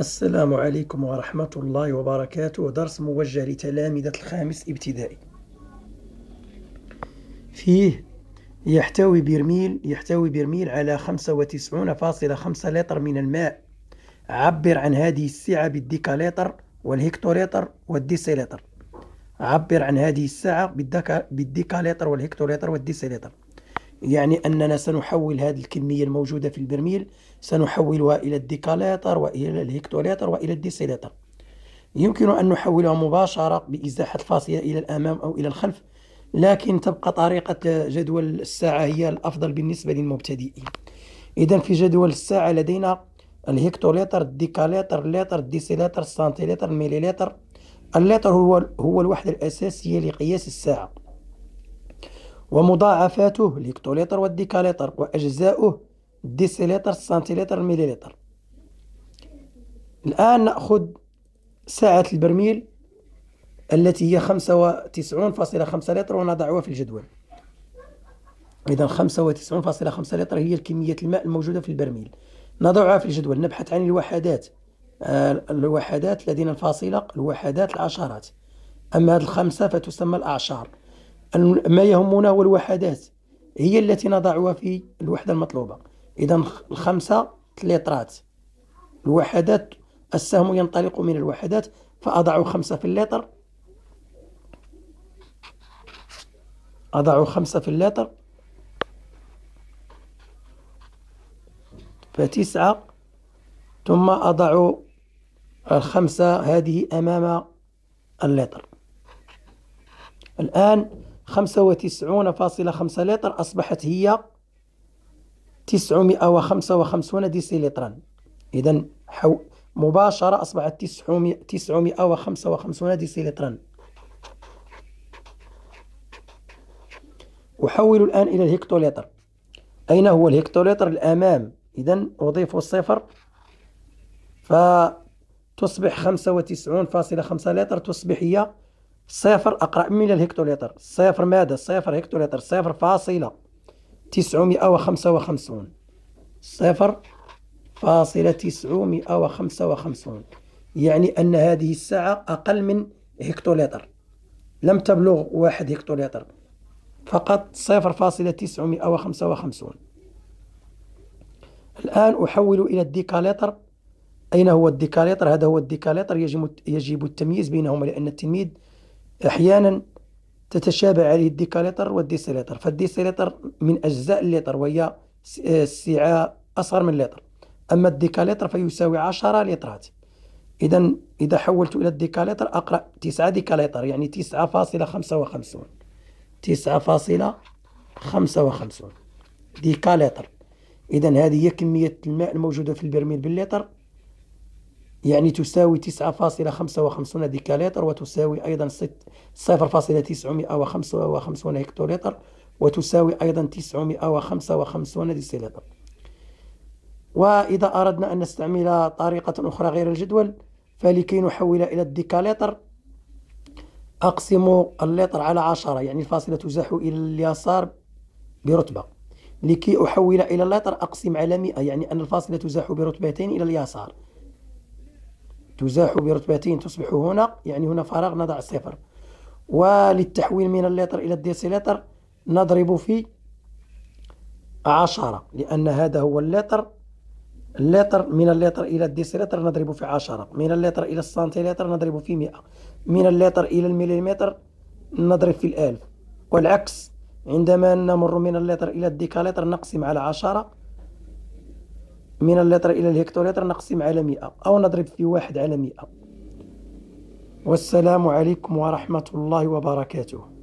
السلام عليكم ورحمة الله وبركاته درس موجه لتلامذة الخامس ابتدائي فيه يحتوي برميل يحتوي برميل على 95.5 لتر من الماء عبر عن هذه السعة بالديكاليتر والهكتوليتر والديسيليتر عبر عن هذه السعة بالديكاليتر والهكتوليتر والديسيليتر يعني أننا سنحول هذه الكمية الموجودة في البرميل سنحولها إلى الديكاليتر وإلى الهكتوليتر وإلى الديسيليتر يمكن أن نحولها مباشرة بإزاحة الفاصلة إلى الأمام أو إلى الخلف لكن تبقى طريقة جدول الساعة هي الأفضل بالنسبة للمبتدئين إذا في جدول الساعة لدينا الهكتوليتر الديكاليتر الليتر الديسيليتر السنتيليتر الميليليتر الليتر هو هو الوحدة الأساسية لقياس الساعة ومضاعفاته الهكتوليتر والديكاليتر وأجزاؤه الديسيليتر السنتيليتر المليليتر الآن نأخذ ساعة البرميل التي هي 95.5 لتر ونضعها في الجدول إذا 95.5 لتر هي كمية الماء الموجودة في البرميل نضعها في الجدول نبحث عن الوحدات آه، الوحدات لدينا الفاصلة الوحدات العشرات أما هذه الخمسة فتسمى الأعشار ما يهمنا هو الوحدات هي التي نضعها في الوحدة المطلوبة إذا الخمسة لترات الوحدات السهم ينطلق من الوحدات فأضع خمسة في اللتر أضع خمسة في اللتر فتسعة ثم أضع الخمسة هذه أمام اللتر الآن 95.5 لتر أصبحت هي 955 ديسيلترا إذا حو مباشرة أصبحت 955 ديسيلترا أحول الآن إلى الهكتوليتر أين هو الهكتوليتر الأمام إذا أضيف الصفر فتصبح 95.5 لتر تصبح هي صفر أقرأ من الهكتوليتر صفر ماذا صفر هكتوليتر صفر فاصلة تسعمائة وخمسة وخمسون صفر فاصلة تسعمائة وخمسة وخمسون يعني أن هذه الساعة أقل من هكتوليتر لم تبلغ واحد هكتوليتر فقط صفر فاصلة تسعمائة وخمسة وخمسون الآن أحول إلى الديكاليتر أين هو الديكاليتر؟ هذا هو الديكاليتر يجب, يجب التمييز بينهما لأن التلميذ أحيانا تتشابه عليه الديكاليتر والديسيليتر فالديسيليتر من أجزاء الليتر وهي السعة آه، أصغر من اللتر أما الديكاليتر فيساوي 10 لترات إذا إذا حولت إلى الديكاليتر أقرأ 9 ديكاليتر يعني 9.55 9.55 ديكاليتر إذا هذه هي كمية الماء الموجودة في البرميل باللتر يعني تساوي 9.55 ديكاليتر وتساوي أيضا 0.955 هكتوليتر وتساوي أيضا 955 ديسيلتر وإذا أردنا أن نستعمل طريقة أخرى غير الجدول فلكي نحول إلى الديكاليتر أقسم اللتر على عشرة يعني الفاصلة تزاح إلى اليسار برتبة لكي أحول إلى اللتر أقسم على 100 يعني أن الفاصلة تزاح برتبتين إلى اليسار تزاح برتبتين تصبح هنا يعني هنا فراغ نضع صفر وللتحويل من اللتر إلى الديسيلتر نضرب في عشرة لأن هذا هو اللتر اللتر من اللتر إلى الديسيلتر نضرب في عشرة من اللتر إلى السنتيلتر نضرب في مئة من اللتر إلى المليمتر نضرب في الألف والعكس عندما نمر من اللتر إلى الديكاليتر نقسم على عشرة من اللتر إلى الهكتولتر نقسم على 100 أو نضرب في واحد على 100 والسلام عليكم ورحمة الله وبركاته